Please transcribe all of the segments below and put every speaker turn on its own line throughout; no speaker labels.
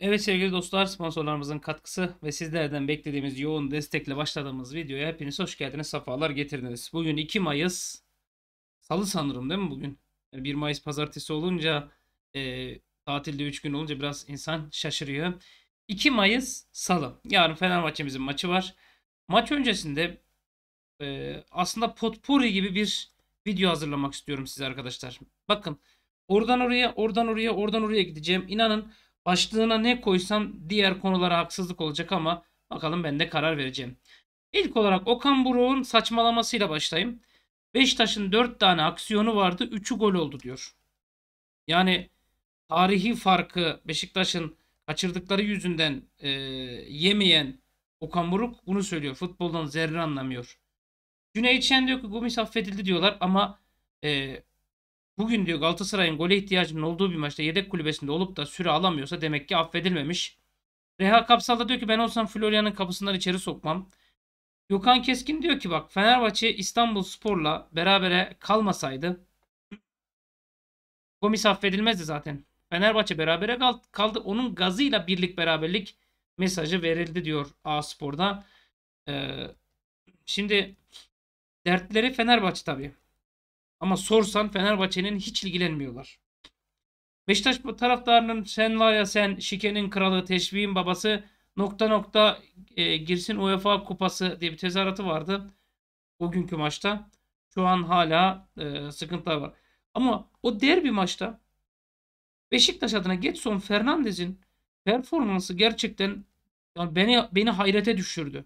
Evet sevgili dostlar sponsorlarımızın katkısı ve sizlerden beklediğimiz yoğun destekle başladığımız videoya hepiniz hoş geldiniz, sefalar getirdiniz. Bugün 2 Mayıs, salı sanırım değil mi bugün? Yani 1 Mayıs pazartesi olunca, e, tatilde 3 gün olunca biraz insan şaşırıyor. 2 Mayıs salı, yarın Fenerbahçe'mizin maçı var. Maç öncesinde e, aslında potpuri gibi bir video hazırlamak istiyorum size arkadaşlar. Bakın oradan oraya, oradan oraya, oradan oraya gideceğim. İnanın Başlığına ne koysam diğer konulara haksızlık olacak ama bakalım ben de karar vereceğim. İlk olarak Okan Buruk'un saçmalamasıyla başlayayım. Beşiktaş'ın 4 tane aksiyonu vardı. 3'ü gol oldu diyor. Yani tarihi farkı Beşiktaş'ın kaçırdıkları yüzünden e, yemeyen Okan Buruk bunu söylüyor. Futboldan zerre anlamıyor. Cüneyt Şen diyor ki Gomis affedildi diyorlar ama e, Bugün diyor Galatasaray'ın gole ihtiyacının olduğu bir maçta yedek kulübesinde olup da süre alamıyorsa demek ki affedilmemiş. Reha Kapsal da diyor ki ben olsam Florya'nın kapısından içeri sokmam. Gökhan Keskin diyor ki bak Fenerbahçe İstanbul Spor'la berabere kalmasaydı Gomis affedilmezdi zaten. Fenerbahçe berabere kaldı. Onun gazıyla birlik beraberlik mesajı verildi diyor A Spor'da. Ee, şimdi dertleri Fenerbahçe tabii. Ama sorsan Fenerbahçe'nin hiç ilgilenmiyorlar. Beşiktaş taraftarının sen var ya sen şikenin kralı teşviğin babası nokta nokta e, girsin UEFA kupası diye bir tezahüratı vardı. O günkü maçta. Şu an hala e, sıkıntılar var. Ama o derbi maçta Beşiktaş adına Getson Fernandez'in performansı gerçekten yani beni beni hayrete düşürdü.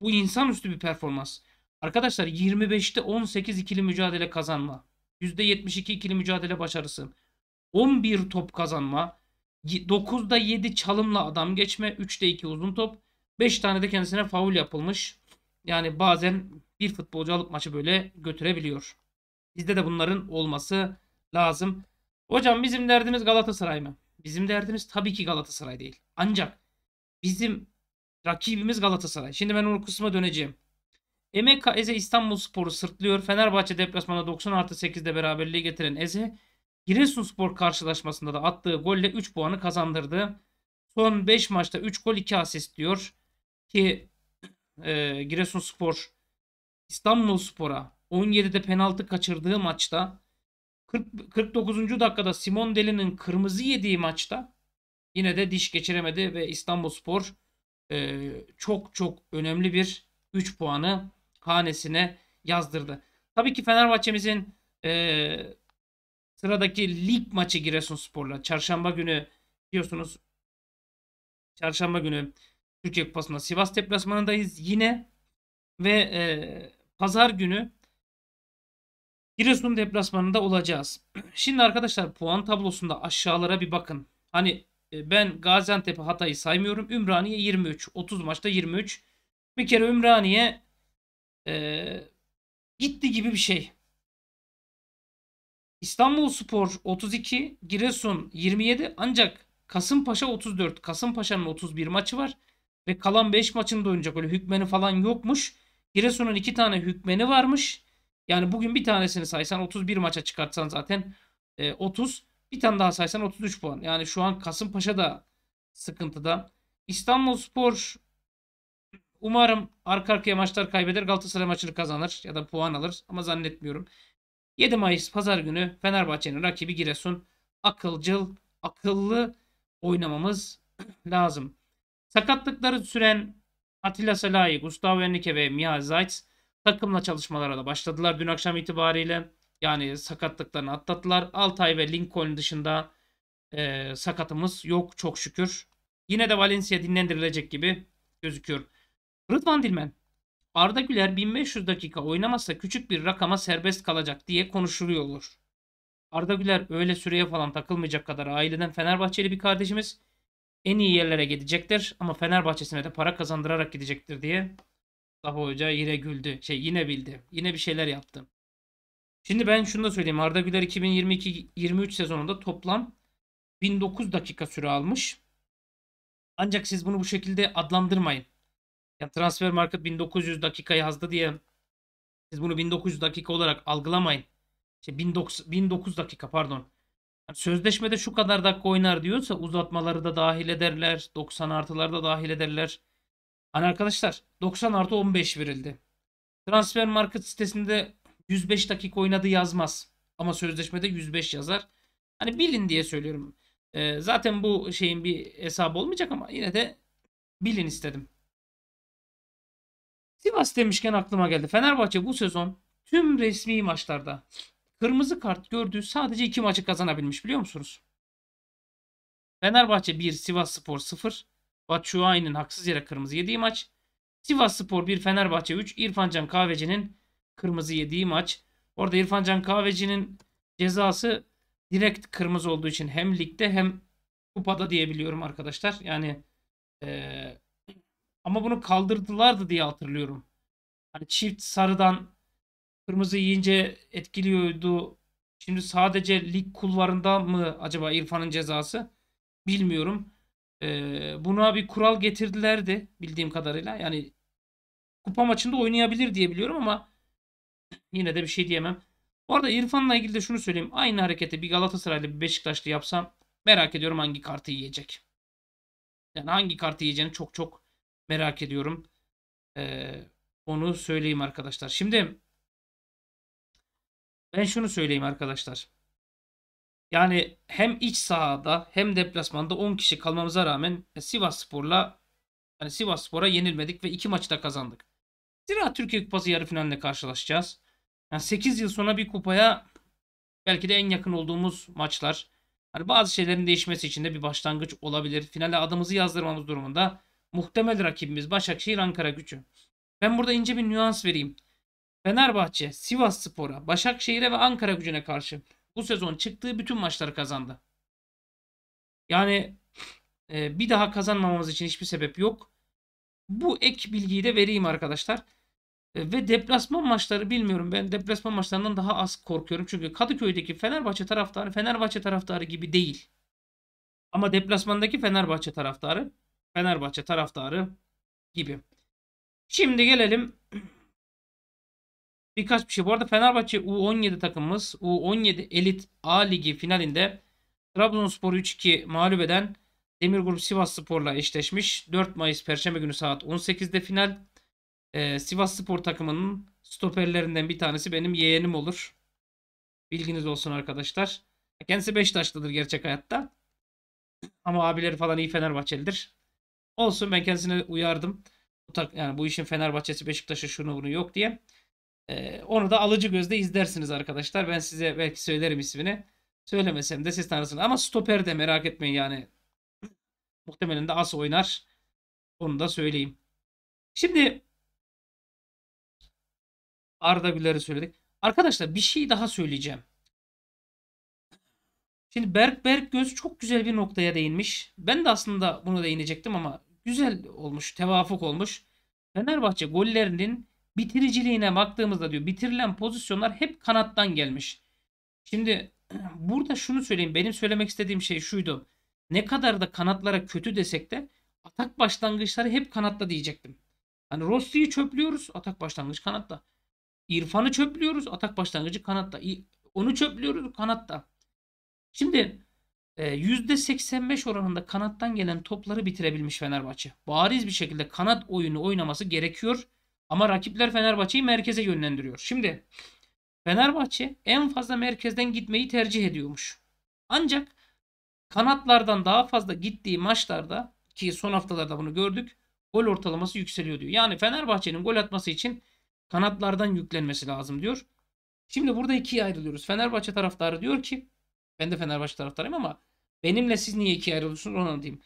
Bu insanüstü bir performans. Arkadaşlar 25'te 18 ikili mücadele kazanma. %72 ikili mücadele başarısı. 11 top kazanma. 9'da 7 çalımla adam geçme. 3'te 2 uzun top. 5 tane de kendisine faul yapılmış. Yani bazen bir futbolcu alıp maçı böyle götürebiliyor. Bizde de bunların olması lazım. Hocam bizim derdimiz Galatasaray mı? Bizim derdimiz tabii ki Galatasaray değil. Ancak bizim rakibimiz Galatasaray. Şimdi ben o kısma döneceğim. Emek Eze İstanbul Sporu sırtlıyor. Fenerbahçe deplasmanda 90 artı 8'de beraberliği getiren Eze Giresun Spor karşılaşmasında da attığı golle 3 puanı kazandırdı. Son 5 maçta 3 gol 2 asist diyor ki e, İstanbul Spora 17'de penaltı kaçırdığı maçta 40, 49. dakikada Simon Deli'nin kırmızı yediği maçta yine de diş geçiremedi ve İstanbulspor e, çok çok önemli bir 3 puanı hanesine yazdırdı. Tabii ki Fenerbahçe'mizin e, sıradaki lig maçı Giresunspor'la çarşamba günü biliyorsunuz çarşamba günü Türkiye Kupası'nda Sivas deplasmanındayız yine ve e, pazar günü Giresun deplasmanında olacağız. Şimdi arkadaşlar puan tablosunda aşağılara bir bakın. Hani e, ben Gaziantep'i Hatay'ı saymıyorum. Ümraniye 23. 30 maçta 23. Bir kere Ümraniye e, gitti gibi bir şey. İstanbul Spor 32, Giresun 27 ancak Kasımpaşa 34. Kasımpaşa'nın 31 maçı var ve kalan 5 maçını da oynayacak. Öyle hükmeni falan yokmuş. Giresun'un 2 tane hükmeni varmış. Yani bugün bir tanesini saysan 31 maça çıkartsan zaten e, 30. Bir tane daha saysan 33 puan. Yani şu an Kasımpaşa da sıkıntıda. İstanbul Spor Umarım arka arkaya maçlar kaybeder. Galatasaray maçını kazanır ya da puan alır ama zannetmiyorum. 7 Mayıs pazar günü Fenerbahçe'nin rakibi Giresun. Akılcıl, akıllı oynamamız lazım. Sakatlıkları süren Atilla Salahi, Gustavo Henrique ve Mia Zayt takımla çalışmalara da başladılar dün akşam itibariyle. Yani sakatlıklarını atlattılar. Altay ve Lincoln dışında e, sakatımız yok çok şükür. Yine de Valencia dinlendirilecek gibi gözüküyor. Rıdvan Dilmen. Arda Güler 1500 dakika oynamasa küçük bir rakama serbest kalacak diye konuşuluyor. olur. Arda Güler öyle süreye falan takılmayacak kadar aileden Fenerbahçeli bir kardeşimiz. En iyi yerlere gidecektir ama Fenerbahçe'sine de para kazandırarak gidecektir diye Mustafa Hoca yine güldü. Şey yine bildi. Yine bir şeyler yaptı. Şimdi ben şunu da söyleyeyim. Arda Güler 2022-23 sezonunda toplam 1009 dakika süre almış. Ancak siz bunu bu şekilde adlandırmayın. Yani transfer market 1900 dakikayı yazdı diye siz bunu 1900 dakika olarak algılamayın. İşte 19, 19 dakika pardon. Yani sözleşmede şu kadar dakika oynar diyorsa uzatmaları da dahil ederler. 90 artıları da dahil ederler. Hani arkadaşlar 90 artı 15 verildi. Transfer market sitesinde 105 dakika oynadı yazmaz. Ama sözleşmede 105 yazar. Hani bilin diye söylüyorum. Ee, zaten bu şeyin bir hesabı olmayacak ama yine de bilin istedim. Sivas demişken aklıma geldi. Fenerbahçe bu sezon tüm resmi maçlarda kırmızı kart gördüğü sadece iki maçı kazanabilmiş biliyor musunuz? Fenerbahçe 1, Sivas Spor 0. Batshuayi'nin haksız yere kırmızı yediği maç. Sivas Spor 1, Fenerbahçe 3. İrfancan Kahveci'nin kırmızı yediği maç. Orada İrfancan Kahveci'nin cezası direkt kırmızı olduğu için hem ligde hem kupada diyebiliyorum arkadaşlar. Yani e, ama bunu kaldırdılardı diye hatırlıyorum. Hani çift sarıdan kırmızı yiyince etkiliyordu. Şimdi sadece lig kulvarında mı acaba İrfan'ın cezası? Bilmiyorum. Ee, buna bir kural getirdilerdi bildiğim kadarıyla. Yani kupa maçında oynayabilir diye biliyorum ama yine de bir şey diyemem. Bu arada İrfan'la ilgili de şunu söyleyeyim. Aynı hareketi bir Galatasaraylı bir Beşiktaşlı yapsam merak ediyorum hangi kartı yiyecek. Yani hangi kartı yiyeceğini çok çok Merak ediyorum. Ee, onu söyleyeyim arkadaşlar. Şimdi ben şunu söyleyeyim arkadaşlar. Yani hem iç sahada hem deplasmanda 10 kişi kalmamıza rağmen e, Sivas Spor'la yani Sivas Spor'a yenilmedik ve 2 maçı da kazandık. Zira Türkiye Kupası yarı finaline karşılaşacağız. Yani 8 yıl sonra bir kupaya belki de en yakın olduğumuz maçlar. Hani bazı şeylerin değişmesi için de bir başlangıç olabilir. Finale adımızı yazdırmamız durumunda Muhtemel rakibimiz Başakşehir Ankara gücü. Ben burada ince bir nüans vereyim. Fenerbahçe, Sivas Spor'a, Başakşehir'e ve Ankara gücüne karşı bu sezon çıktığı bütün maçları kazandı. Yani e, bir daha kazanmamamız için hiçbir sebep yok. Bu ek bilgiyi de vereyim arkadaşlar. E, ve deplasman maçları bilmiyorum. Ben deplasman maçlarından daha az korkuyorum. Çünkü Kadıköy'deki Fenerbahçe taraftarı Fenerbahçe taraftarı gibi değil. Ama deplasmandaki Fenerbahçe taraftarı Fenerbahçe taraftarı gibi. Şimdi gelelim birkaç bir şey. Bu arada Fenerbahçe U17 takımımız U17 Elit A Ligi finalinde Trabzonspor'u 3-2 mağlup eden Demir Grup Sivas Spor'la eşleşmiş. 4 Mayıs Perşembe günü saat 18'de final. Ee, Sivas Spor takımının stoperlerinden bir tanesi benim yeğenim olur. Bilginiz olsun arkadaşlar. Kendisi Beşiktaşlıdır gerçek hayatta. Ama abileri falan iyi Fenerbahçelidir. Olsun ben kendisine uyardım. yani bu işin Fenerbahçe'si Beşiktaş'ı şunu bunu yok diye. Ee, onu da alıcı gözle izlersiniz arkadaşlar. Ben size belki söylerim ismini. Söylemesem de siz tanırsınız. Ama stoper de merak etmeyin yani. Muhtemelen de as oynar. Onu da söyleyeyim. Şimdi Arda Güler'i söyledik. Arkadaşlar bir şey daha söyleyeceğim. Şimdi Berk Berk Göz çok güzel bir noktaya değinmiş. Ben de aslında buna değinecektim ama güzel olmuş, tevafuk olmuş. Fenerbahçe gollerinin bitiriciliğine baktığımızda diyor bitirilen pozisyonlar hep kanattan gelmiş. Şimdi burada şunu söyleyeyim. Benim söylemek istediğim şey şuydu. Ne kadar da kanatlara kötü desek de atak başlangıçları hep kanatta diyecektim. Hani Rossi'yi çöplüyoruz atak başlangıç kanatta. İrfan'ı çöplüyoruz atak başlangıcı kanatta. Onu çöplüyoruz kanatta. Şimdi %85 ee, oranında kanattan gelen topları bitirebilmiş Fenerbahçe. Bariz bir şekilde kanat oyunu oynaması gerekiyor. Ama rakipler Fenerbahçe'yi merkeze yönlendiriyor. Şimdi Fenerbahçe en fazla merkezden gitmeyi tercih ediyormuş. Ancak kanatlardan daha fazla gittiği maçlarda ki son haftalarda bunu gördük gol ortalaması yükseliyor diyor. Yani Fenerbahçe'nin gol atması için kanatlardan yüklenmesi lazım diyor. Şimdi burada ikiye ayrılıyoruz. Fenerbahçe taraftarı diyor ki ben de Fenerbahçe taraftarıyım ama Benimle siz niye ikiye ayrılıyorsunuz onu anlatayım.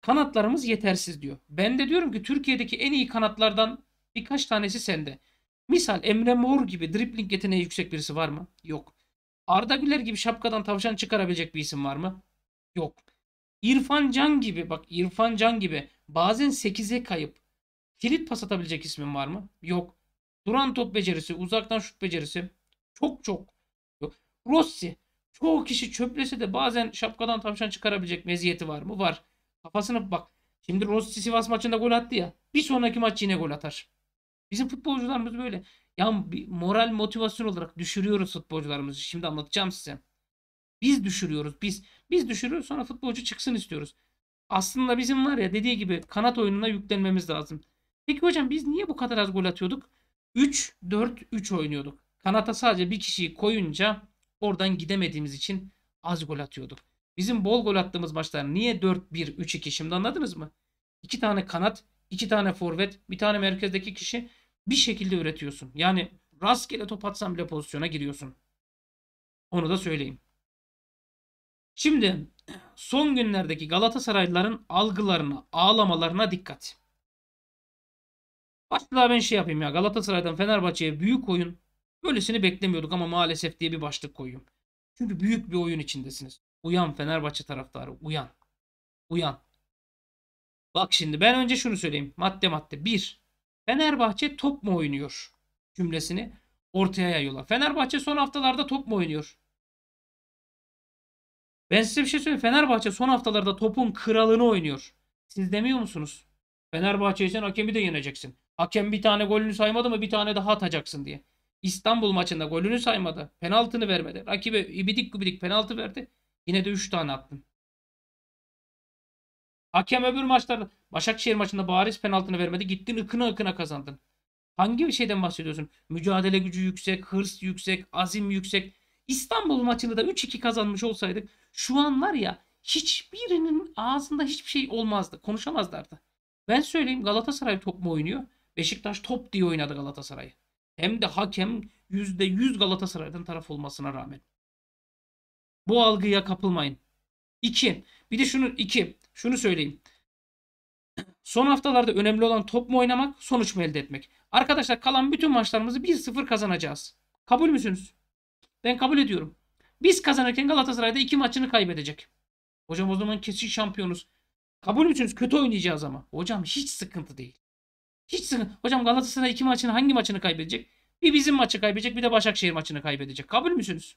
Kanatlarımız yetersiz diyor. Ben de diyorum ki Türkiye'deki en iyi kanatlardan birkaç tanesi sende. Misal Emre Mor gibi Dribling yeteneği yüksek birisi var mı? Yok. Arda Güler gibi şapkadan tavşan çıkarabilecek bir isim var mı? Yok. İrfan Can gibi bak İrfan Can gibi bazen 8'e kayıp kilit pas atabilecek ismin var mı? Yok. Duran top becerisi, uzaktan şut becerisi çok çok yok. Rossi Çoğu kişi çöplese de bazen şapkadan tavşan çıkarabilecek meziyeti var mı? Var. Kafasını bak. Şimdi Rossi Sivas maçında gol attı ya. Bir sonraki maç yine gol atar. Bizim futbolcularımız böyle. Ya bir moral motivasyon olarak düşürüyoruz futbolcularımızı. Şimdi anlatacağım size. Biz düşürüyoruz. Biz biz düşürüyoruz sonra futbolcu çıksın istiyoruz. Aslında bizim var ya dediği gibi kanat oyununa yüklenmemiz lazım. Peki hocam biz niye bu kadar az gol atıyorduk? 3-4-3 oynuyorduk. Kanata sadece bir kişiyi koyunca Oradan gidemediğimiz için az gol atıyorduk. Bizim bol gol attığımız maçlar niye 4-1, 3-2 şimdi anladınız mı? İki tane kanat, iki tane forvet, bir tane merkezdeki kişi bir şekilde üretiyorsun. Yani rastgele top atsam bile pozisyona giriyorsun. Onu da söyleyeyim. Şimdi son günlerdeki Galatasaraylıların algılarına, ağlamalarına dikkat. Başta ben şey yapayım ya Galatasaray'dan Fenerbahçe'ye büyük oyun Böylesini beklemiyorduk ama maalesef diye bir başlık koyayım. Çünkü büyük bir oyun içindesiniz. Uyan Fenerbahçe taraftarı uyan. Uyan. Bak şimdi ben önce şunu söyleyeyim. Madde madde. bir Fenerbahçe top mu oynuyor? Cümlesini ortaya yayıyorlar. Fenerbahçe son haftalarda top mu oynuyor? Ben size bir şey söyleyeyim. Fenerbahçe son haftalarda topun kralını oynuyor. Siz demiyor musunuz? Fenerbahçe sen hakemi de yeneceksin. Hakem bir tane golünü saymadı mı bir tane daha atacaksın diye. İstanbul maçında golünü saymadı. Penaltını vermedi. Rakibe ibidik gubidik penaltı verdi. Yine de 3 tane attın. Hakem öbür maçlarda Başakşehir maçında bariz penaltını vermedi. Gittin ıkına ıkına kazandın. Hangi bir şeyden bahsediyorsun? Mücadele gücü yüksek, hırs yüksek, azim yüksek. İstanbul maçını da 3-2 kazanmış olsaydık şu anlar ya hiçbirinin ağzında hiçbir şey olmazdı. Konuşamazlardı. Ben söyleyeyim Galatasaray top mu oynuyor? Beşiktaş top diye oynadı Galatasaray'ı hem de hakem %100 Galatasaray'dan taraf olmasına rağmen. Bu algıya kapılmayın. 2. Bir de şunu 2. Şunu söyleyeyim. Son haftalarda önemli olan top mu oynamak, sonuç mu elde etmek? Arkadaşlar kalan bütün maçlarımızı 1-0 kazanacağız. Kabul müsünüz? Ben kabul ediyorum. Biz kazanırken Galatasaray'da iki maçını kaybedecek. Hocam o zaman kesin şampiyonuz. Kabul müsünüz? Kötü oynayacağız ama. Hocam hiç sıkıntı değil. Hiç sıkıntı. Hocam Galatasaray iki maçını hangi maçını kaybedecek? Bir bizim maçı kaybedecek bir de Başakşehir maçını kaybedecek. Kabul müsünüz?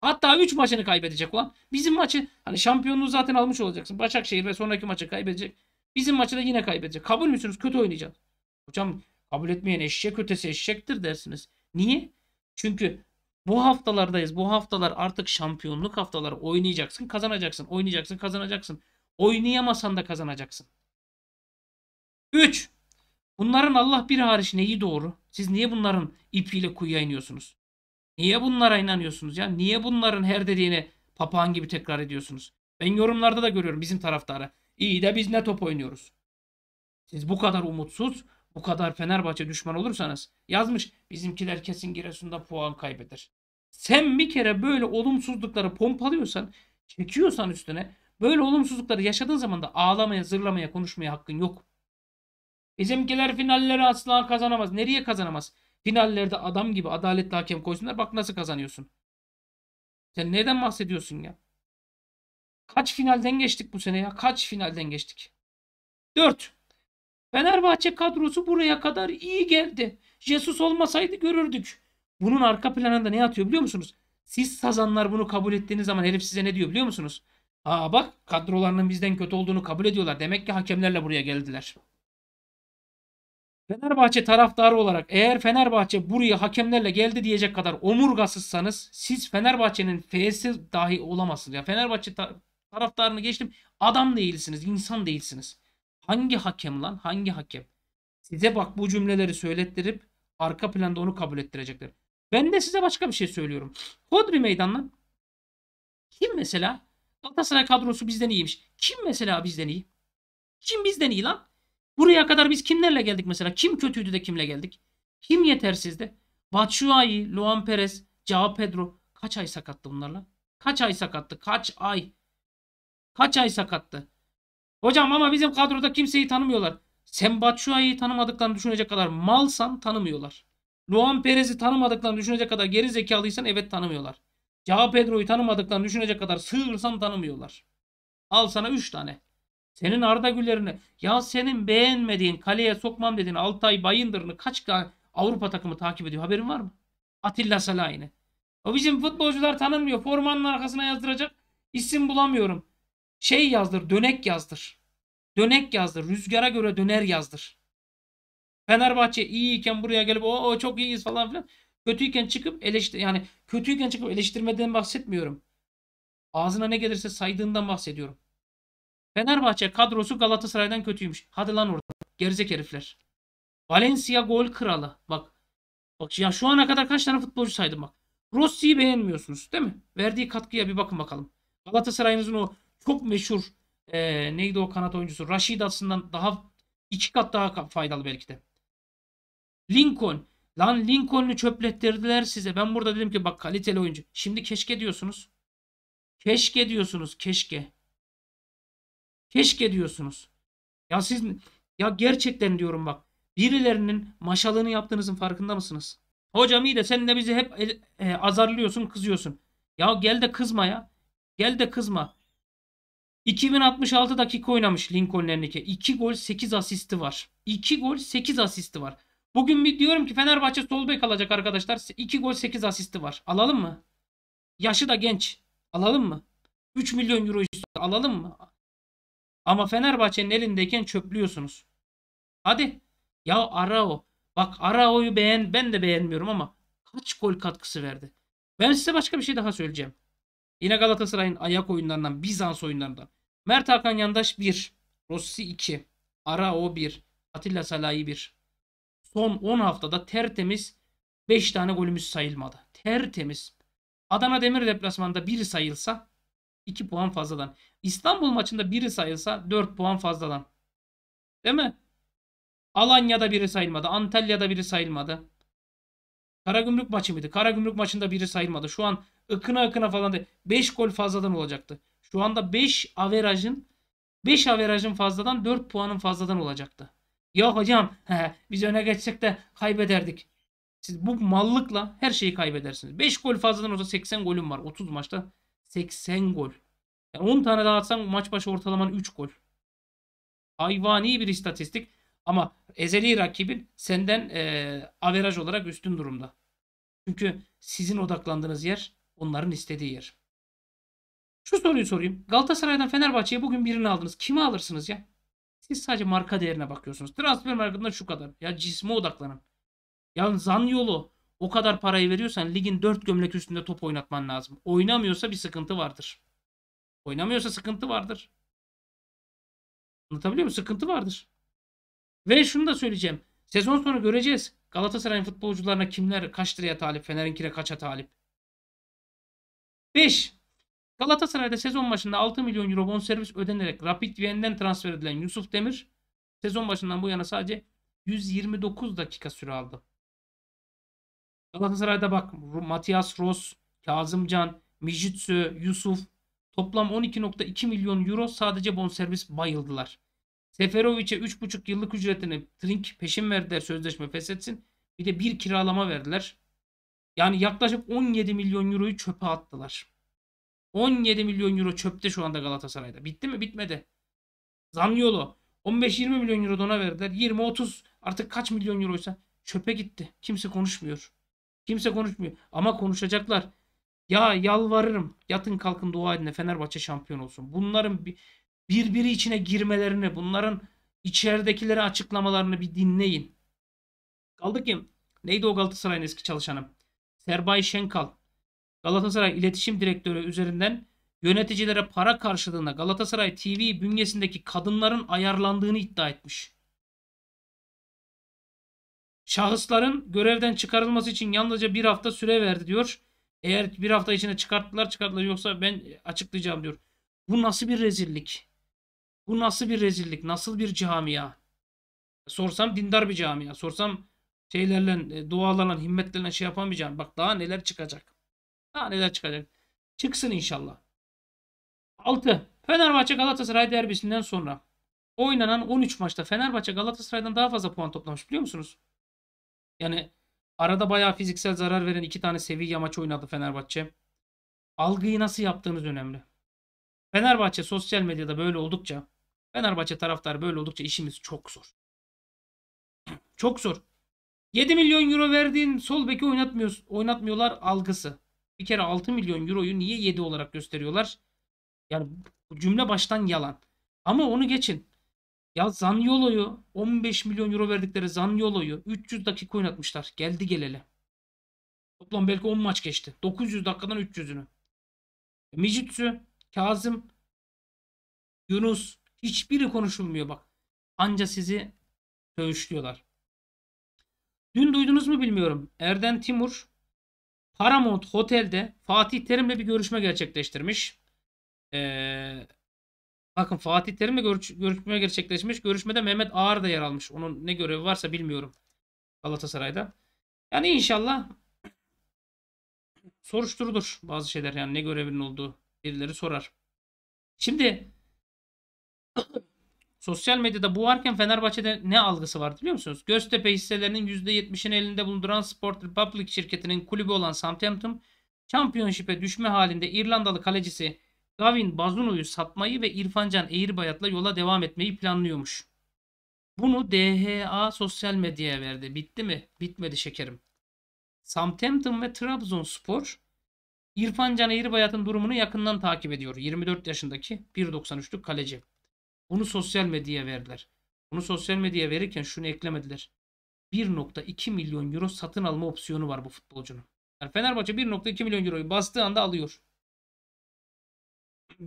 Hatta 3 maçını kaybedecek ulan. Bizim maçı hani şampiyonluğu zaten almış olacaksın. Başakşehir ve sonraki maçı kaybedecek. Bizim maçı da yine kaybedecek. Kabul müsünüz? Kötü oynayacağız. Hocam kabul etmeyen eşek ötesi eşektir dersiniz. Niye? Çünkü bu haftalardayız. Bu haftalar artık şampiyonluk haftaları. Oynayacaksın, kazanacaksın. Oynayacaksın, kazanacaksın. Oynayamasan da kazanacaksın. 3. Bunların Allah bir hariç neyi doğru? Siz niye bunların ipiyle kuyuya iniyorsunuz? Niye bunlara inanıyorsunuz ya? Niye bunların her dediğini papağan gibi tekrar ediyorsunuz? Ben yorumlarda da görüyorum bizim taraftarı. İyi de biz ne top oynuyoruz? Siz bu kadar umutsuz, bu kadar Fenerbahçe düşman olursanız yazmış bizimkiler kesin Giresun'da puan kaybeder. Sen bir kere böyle olumsuzlukları pompalıyorsan, çekiyorsan üstüne böyle olumsuzlukları yaşadığın zaman da ağlamaya, zırlamaya, konuşmaya hakkın yok. Bizimkiler finalleri asla kazanamaz. Nereye kazanamaz? Finallerde adam gibi adaletli hakem koysunlar. Bak nasıl kazanıyorsun. Sen neden bahsediyorsun ya? Kaç finalden geçtik bu sene ya? Kaç finalden geçtik? 4. Fenerbahçe kadrosu buraya kadar iyi geldi. Jesus olmasaydı görürdük. Bunun arka planında ne atıyor biliyor musunuz? Siz sazanlar bunu kabul ettiğiniz zaman herif size ne diyor biliyor musunuz? Aa bak kadrolarının bizden kötü olduğunu kabul ediyorlar. Demek ki hakemlerle buraya geldiler. Fenerbahçe taraftarı olarak eğer Fenerbahçe buraya hakemlerle geldi diyecek kadar omurgasızsanız siz Fenerbahçe'nin F'si dahi olamazsınız. Ya Fenerbahçe ta- taraftarını geçtim. Adam değilsiniz, insan değilsiniz. Hangi hakem lan? Hangi hakem? Size bak bu cümleleri söylettirip arka planda onu kabul ettirecekler. Ben de size başka bir şey söylüyorum. Hodri meydandan kim mesela? Galatasaray kadrosu bizden iyiymiş. Kim mesela bizden iyi? Kim bizden iyi lan? Buraya kadar biz kimlerle geldik mesela? Kim kötüydü de kimle geldik? Kim yetersizdi? Batshuayi, Luan Perez, Cao Pedro. Kaç ay sakattı bunlarla? Kaç ay sakattı? Kaç ay? Kaç ay sakattı? Hocam ama bizim kadroda kimseyi tanımıyorlar. Sen Batshuayi'yi tanımadıklarını düşünecek kadar malsan tanımıyorlar. Luan Perez'i tanımadıklarını düşünecek kadar geri zekalıysan evet tanımıyorlar. Cao Pedro'yu tanımadıklarını düşünecek kadar sığırsan tanımıyorlar. Al sana 3 tane. Senin Arda Güler'ini ya senin beğenmediğin kaleye sokmam dediğin Altay Bayındır'ını kaç Avrupa takımı takip ediyor haberin var mı? Atilla Salahin'i. O bizim futbolcular tanınmıyor. Formanın arkasına yazdıracak isim bulamıyorum. Şey yazdır, dönek yazdır. Dönek yazdır, rüzgara göre döner yazdır. Fenerbahçe iyiyken buraya gelip o, o çok iyiyiz falan filan. Kötüyken çıkıp eleştir yani kötüyken çıkıp eleştirmeden bahsetmiyorum. Ağzına ne gelirse saydığından bahsediyorum. Fenerbahçe kadrosu Galatasaray'dan kötüymüş. Hadi lan orada. Gerizek herifler. Valencia gol kralı. Bak. Bak ya şu ana kadar kaç tane futbolcu saydım bak. Rossi'yi beğenmiyorsunuz değil mi? Verdiği katkıya bir bakın bakalım. Galatasaray'ınızın o çok meşhur e, neydi o kanat oyuncusu? Rashid aslında daha iki kat daha faydalı belki de. Lincoln. Lan Lincoln'u çöplettirdiler size. Ben burada dedim ki bak kaliteli oyuncu. Şimdi keşke diyorsunuz. Keşke diyorsunuz keşke. Keşke diyorsunuz. Ya siz ya gerçekten diyorum bak. Birilerinin maşalığını yaptığınızın farkında mısınız? Hocam iyi de sen de bizi hep e, e, azarlıyorsun, kızıyorsun. Ya gel de kızma ya. Gel de kızma. 2066 dakika oynamış Lincoln Enrique. 2 gol 8 asisti var. 2 gol 8 asisti var. Bugün bir diyorum ki Fenerbahçe sol bek alacak arkadaşlar. 2 gol 8 asisti var. Alalım mı? Yaşı da genç. Alalım mı? 3 milyon euro istiyor. Alalım mı? Ama Fenerbahçe'nin elindeyken çöplüyorsunuz. Hadi. Ya Arao. Bak Arao'yu beğen ben de beğenmiyorum ama kaç gol katkısı verdi. Ben size başka bir şey daha söyleyeceğim. Yine Galatasaray'ın ayak oyunlarından, Bizans oyunlarından. Mert Hakan Yandaş 1, Rossi 2, Arao 1, Atilla Salahi 1. Son 10 haftada tertemiz 5 tane golümüz sayılmadı. Tertemiz. Adana Demir deplasmanda 1 sayılsa 2 puan fazladan. İstanbul maçında biri sayılsa 4 puan fazladan. Değil mi? Alanya'da biri sayılmadı. Antalya'da biri sayılmadı. Karagümrük maçı mıydı? Karagümrük maçında biri sayılmadı. Şu an ıkına ıkına falan değil. 5 gol fazladan olacaktı. Şu anda 5 averajın 5 averajın fazladan 4 puanın fazladan olacaktı. Ya hocam biz öne geçsek de kaybederdik. Siz bu mallıkla her şeyi kaybedersiniz. 5 gol fazladan olsa 80 golüm var 30 maçta. 80 gol. Yani 10 tane daha atsan maç başı ortalaman 3 gol. Hayvani bir istatistik ama ezeli rakibin senden e, averaj olarak üstün durumda. Çünkü sizin odaklandığınız yer onların istediği yer. Şu soruyu sorayım. Galatasaray'dan Fenerbahçe'ye bugün birini aldınız. Kimi alırsınız ya? Siz sadece marka değerine bakıyorsunuz. Transfer marketinde şu kadar. Ya cisme odaklanın. Ya Zanyolu, o kadar parayı veriyorsan ligin 4 gömlek üstünde top oynatman lazım. Oynamıyorsa bir sıkıntı vardır. Oynamıyorsa sıkıntı vardır. Anlatabiliyor muyum? Sıkıntı vardır. Ve şunu da söyleyeceğim. Sezon sonu göreceğiz. Galatasaray'ın futbolcularına kimler kaç liraya talip, Fener'inkine kaça talip. 5. Galatasaray'da sezon başında 6 milyon euro bonservis ödenerek Rapid Vien'den transfer edilen Yusuf Demir sezon başından bu yana sadece 129 dakika süre aldı. Galatasaray'da bak Matias Ross, Kazımcan, Mijitsu, Yusuf toplam 12.2 milyon euro sadece bonservis bayıldılar. Seferovic'e 3,5 yıllık ücretini Trink peşin verdiler sözleşme feshetsin. Bir de bir kiralama verdiler. Yani yaklaşık 17 milyon euroyu çöpe attılar. 17 milyon euro çöpte şu anda Galatasaray'da. Bitti mi? Bitmedi. Zanyolo 15-20 milyon euro ona verdiler. 20-30 artık kaç milyon euroysa çöpe gitti. Kimse konuşmuyor. Kimse konuşmuyor. Ama konuşacaklar. Ya yalvarırım. Yatın kalkın dua edin de Fenerbahçe şampiyon olsun. Bunların birbiri içine girmelerini, bunların içeridekileri açıklamalarını bir dinleyin. Kaldı ki neydi o Galatasaray'ın eski çalışanı? Serbay Şenkal. Galatasaray iletişim direktörü üzerinden yöneticilere para karşılığında Galatasaray TV bünyesindeki kadınların ayarlandığını iddia etmiş. Şahısların görevden çıkarılması için yalnızca bir hafta süre verdi diyor. Eğer bir hafta içinde çıkarttılar çıkarttılar yoksa ben açıklayacağım diyor. Bu nasıl bir rezillik? Bu nasıl bir rezillik? Nasıl bir camia? Sorsam dindar bir camia. Sorsam şeylerle, e, dualarla, himmetlerle şey yapan bir camia. Bak daha neler çıkacak. Daha neler çıkacak. Çıksın inşallah. 6. Fenerbahçe Galatasaray derbisinden sonra oynanan 13 maçta Fenerbahçe Galatasaray'dan daha fazla puan toplamış biliyor musunuz? Yani arada bayağı fiziksel zarar veren iki tane seviye maç oynadı Fenerbahçe. Algıyı nasıl yaptığımız önemli. Fenerbahçe sosyal medyada böyle oldukça, Fenerbahçe taraftarı böyle oldukça işimiz çok zor. Çok zor. 7 milyon euro verdiğin sol beki oynatmıyoruz oynatmıyorlar algısı. Bir kere 6 milyon euroyu niye 7 olarak gösteriyorlar? Yani cümle baştan yalan. Ama onu geçin. Ya Zanyolo'yu 15 milyon euro verdikleri Zanyolo'yu 300 dakika oynatmışlar. Geldi geleli. Toplam belki 10 maç geçti. 900 dakikadan 300'ünü. E, Mijitsu, Kazım, Yunus hiçbiri konuşulmuyor bak. Anca sizi dövüşlüyorlar. Dün duydunuz mu bilmiyorum. Erden Timur Paramount Hotel'de Fatih Terim'le bir görüşme gerçekleştirmiş. Ee, Bakın Fatih Terim'le görüş, görüşme gerçekleşmiş. Görüşmede Mehmet Ağar da yer almış. Onun ne görevi varsa bilmiyorum. Galatasaray'da. Yani inşallah soruşturulur bazı şeyler. Yani ne görevinin olduğu birileri sorar. Şimdi sosyal medyada bu varken Fenerbahçe'de ne algısı var biliyor musunuz? Göztepe hisselerinin %70'ini elinde bulunduran Sport Republic şirketinin kulübü olan Southampton Championship'e düşme halinde İrlandalı kalecisi Gavin Bazuno'yu satmayı ve İrfancan Eğirbayat'la yola devam etmeyi planlıyormuş. Bunu DHA sosyal medyaya verdi. Bitti mi? Bitmedi şekerim. Southampton ve Trabzonspor İrfancan Can Eğribayat'ın durumunu yakından takip ediyor. 24 yaşındaki 1.93'lük kaleci. Bunu sosyal medyaya verdiler. Bunu sosyal medyaya verirken şunu eklemediler. 1.2 milyon euro satın alma opsiyonu var bu futbolcunun. Yani Fenerbahçe 1.2 milyon euroyu bastığı anda alıyor.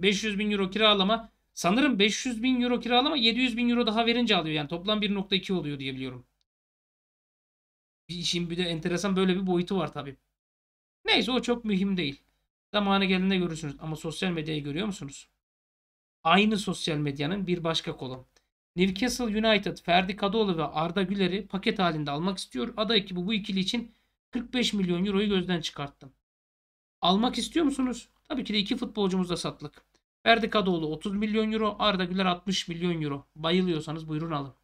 500 bin euro kiralama. Sanırım 500 bin euro kiralama 700 bin euro daha verince alıyor. Yani toplam 1.2 oluyor diye biliyorum. İşin bir de enteresan böyle bir boyutu var tabii. Neyse o çok mühim değil. Zamanı geldiğinde görürsünüz. Ama sosyal medyayı görüyor musunuz? Aynı sosyal medyanın bir başka kolu. Newcastle United Ferdi Kadıoğlu ve Arda Güler'i paket halinde almak istiyor. Ada ekibi bu ikili için 45 milyon euroyu gözden çıkarttı. Almak istiyor musunuz? Tabii ki de iki futbolcumuz da satlık. Ferdi Kadıoğlu 30 milyon euro. Arda Güler 60 milyon euro. Bayılıyorsanız buyurun alın.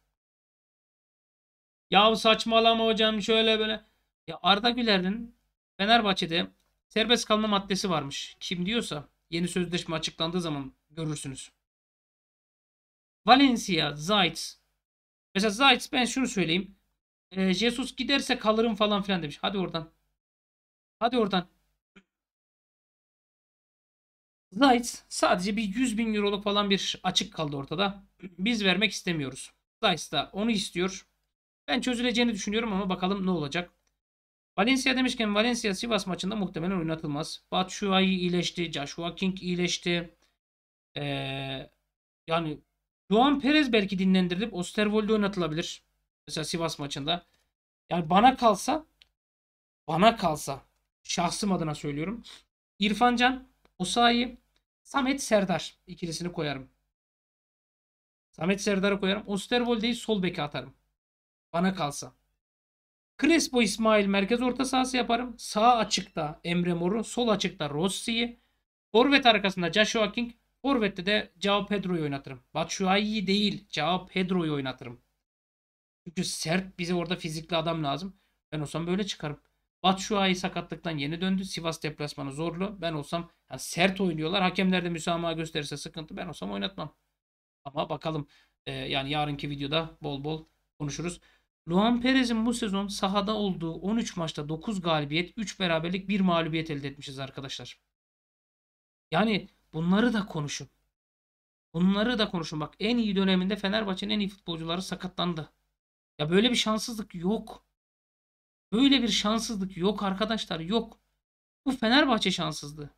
Yahu saçmalama hocam şöyle böyle. Ya Arda Güler'in Fenerbahçe'de serbest kalma maddesi varmış. Kim diyorsa yeni sözleşme açıklandığı zaman görürsünüz. Valencia, Zayt. Mesela Zayt ben şunu söyleyeyim. E, Jesus giderse kalırım falan filan demiş. Hadi oradan. Hadi oradan. Zayt sadece bir 100 bin euroluk falan bir açık kaldı ortada. Biz vermek istemiyoruz. Zayt da onu istiyor. Ben çözüleceğini düşünüyorum ama bakalım ne olacak. Valencia demişken Valencia Sivas maçında muhtemelen oynatılmaz. Batshuayi iyileşti. Joshua King iyileşti. Ee, yani Juan Perez belki dinlendirilip Osterwold'e oynatılabilir. Mesela Sivas maçında. Yani bana kalsa bana kalsa şahsım adına söylüyorum. İrfan Can, Osayi, Samet Serdar ikilisini koyarım. Samet Serdar'ı koyarım. Osterwolde'yi sol beke atarım. Bana kalsa. Crespo İsmail merkez orta sahası yaparım. Sağ açıkta Emre Mor'u, sol açıkta Rossi'yi. Forvet arkasında Joshua King, forvette de Cao Pedro'yu oynatırım. Batshuayi'yi değil, Cao Pedro'yu oynatırım. Çünkü sert bize orada fizikli adam lazım. Ben o zaman böyle çıkarım. Batshuayi sakatlıktan yeni döndü. Sivas deplasmanı zorlu. Ben olsam yani sert oynuyorlar. Hakemler de müsamaha gösterirse sıkıntı. Ben olsam oynatmam. Ama bakalım. Ee, yani yarınki videoda bol bol konuşuruz. Luan Perez'in bu sezon sahada olduğu 13 maçta 9 galibiyet, 3 beraberlik, 1 mağlubiyet elde etmişiz arkadaşlar. Yani bunları da konuşun. Bunları da konuşun. Bak en iyi döneminde Fenerbahçe'nin en iyi futbolcuları sakatlandı. Ya böyle bir şanssızlık yok. Böyle bir şanssızlık yok arkadaşlar yok. Bu Fenerbahçe şanssızlığı.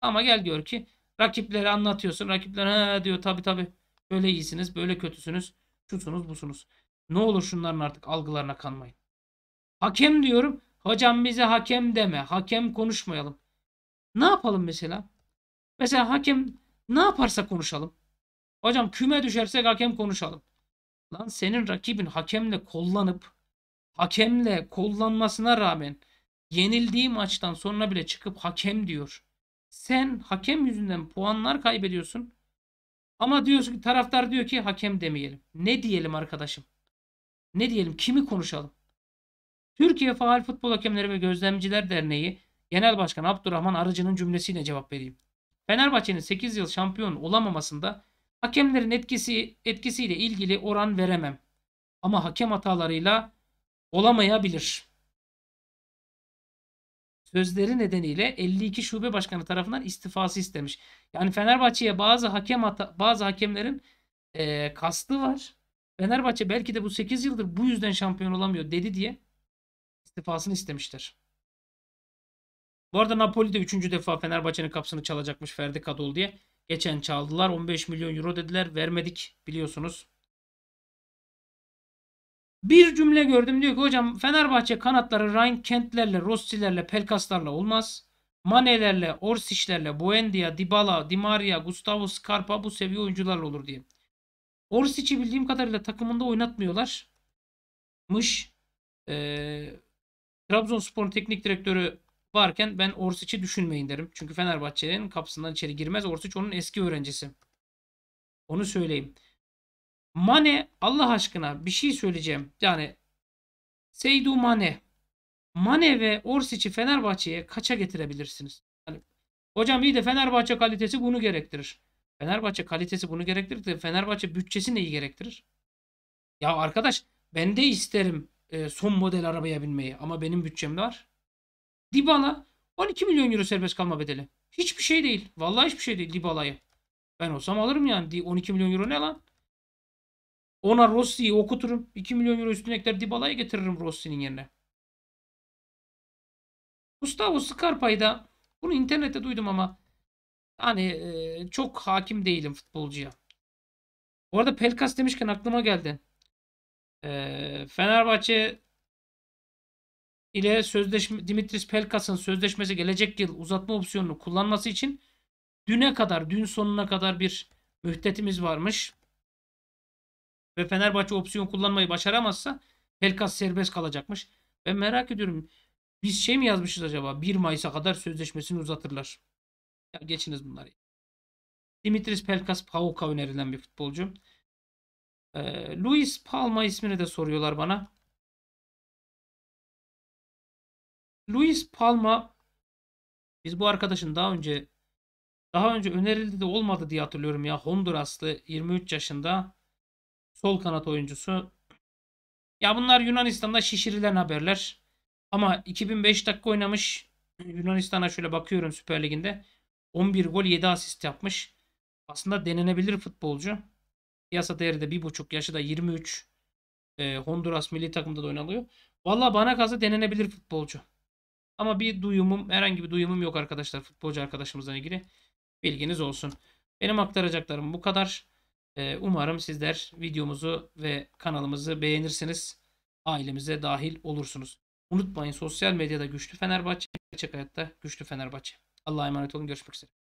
Ama gel diyor ki rakipleri anlatıyorsun. Rakipler he diyor tabi tabi böyle iyisiniz böyle kötüsünüz. Şusunuz busunuz. Ne olur şunların artık algılarına kanmayın. Hakem diyorum. Hocam bize hakem deme. Hakem konuşmayalım. Ne yapalım mesela? Mesela hakem ne yaparsa konuşalım. Hocam küme düşersek hakem konuşalım. Lan senin rakibin hakemle kollanıp hakemle kollanmasına rağmen yenildiği maçtan sonra bile çıkıp hakem diyor. Sen hakem yüzünden puanlar kaybediyorsun. Ama diyorsun ki taraftar diyor ki hakem demeyelim. Ne diyelim arkadaşım? Ne diyelim? Kimi konuşalım? Türkiye Faal Futbol Hakemleri ve Gözlemciler Derneği Genel Başkanı Abdurrahman Arıcı'nın cümlesiyle cevap vereyim. Fenerbahçe'nin 8 yıl şampiyon olamamasında hakemlerin etkisi etkisiyle ilgili oran veremem. Ama hakem hatalarıyla olamayabilir. Sözleri nedeniyle 52 şube başkanı tarafından istifası istemiş. Yani Fenerbahçe'ye bazı hakem bazı hakemlerin e, kastı var. Fenerbahçe belki de bu 8 yıldır bu yüzden şampiyon olamıyor dedi diye istifasını istemişler. Bu arada Napoli de 3. defa Fenerbahçe'nin kapısını çalacakmış Ferdi Kadol diye. Geçen çaldılar 15 milyon euro dediler vermedik biliyorsunuz. Bir cümle gördüm diyor ki hocam Fenerbahçe kanatları Ryan Kentlerle, Rossi'lerle, Pelkaslarla olmaz. Mane'lerle, Orsişlerle, Buendia, Dybala, Di Maria, Gustavo Scarpa bu seviye oyuncularla olur diye. Orsic'i bildiğim kadarıyla takımında oynatmıyorlar. Mış. Ee, Trabzonspor'un teknik direktörü varken ben Orsic'i düşünmeyin derim. Çünkü Fenerbahçe'nin kapısından içeri girmez. Orsic onun eski öğrencisi. Onu söyleyeyim. Mane Allah aşkına bir şey söyleyeceğim. Yani Seydu Mane. Mane ve Orsic'i Fenerbahçe'ye kaça getirebilirsiniz? Yani, hocam iyi de Fenerbahçe kalitesi bunu gerektirir. Fenerbahçe kalitesi bunu gerektirir de Fenerbahçe bütçesi neyi gerektirir? Ya arkadaş ben de isterim e, son model arabaya binmeyi ama benim bütçem de var. Dybala 12 milyon euro serbest kalma bedeli. Hiçbir şey değil. Vallahi hiçbir şey değil Dybala'yı. Ben olsam alırım yani. 12 milyon euro ne lan? Ona Rossi'yi okuturum. 2 milyon euro üstüne ekler Dybala'yı getiririm Rossi'nin yerine. Gustavo Scarpa'yı da bunu internette duydum ama hani çok hakim değilim futbolcuya. Bu arada Pelkas demişken aklıma geldi. E, Fenerbahçe ile sözleşme Dimitris Pelkas'ın sözleşmesi gelecek yıl uzatma opsiyonunu kullanması için düne kadar, dün sonuna kadar bir müddetimiz varmış ve Fenerbahçe opsiyon kullanmayı başaramazsa Pelkas serbest kalacakmış. Ben merak ediyorum. Biz şey mi yazmışız acaba? 1 Mayıs'a kadar sözleşmesini uzatırlar. Ya geçiniz bunları. Dimitris Pelkas Pauka önerilen bir futbolcu. Ee, Luis Palma ismini de soruyorlar bana. Luis Palma biz bu arkadaşın daha önce daha önce önerildi de olmadı diye hatırlıyorum ya. Honduraslı 23 yaşında sol kanat oyuncusu. Ya bunlar Yunanistan'da şişirilen haberler. Ama 2005 dakika oynamış. Yunanistan'a şöyle bakıyorum Süper Lig'inde. 11 gol 7 asist yapmış. Aslında denenebilir futbolcu. Piyasa değeri de 1,5 yaşı da 23. E, ee, Honduras milli takımda da oynanıyor. Valla bana kalsa denenebilir futbolcu. Ama bir duyumum herhangi bir duyumum yok arkadaşlar futbolcu arkadaşımızla ilgili. Bilginiz olsun. Benim aktaracaklarım bu kadar. Ee, umarım sizler videomuzu ve kanalımızı beğenirsiniz. Ailemize dahil olursunuz. Unutmayın sosyal medyada güçlü Fenerbahçe, gerçek hayatta güçlü Fenerbahçe. Allah'a emanet olun. Görüşmek üzere.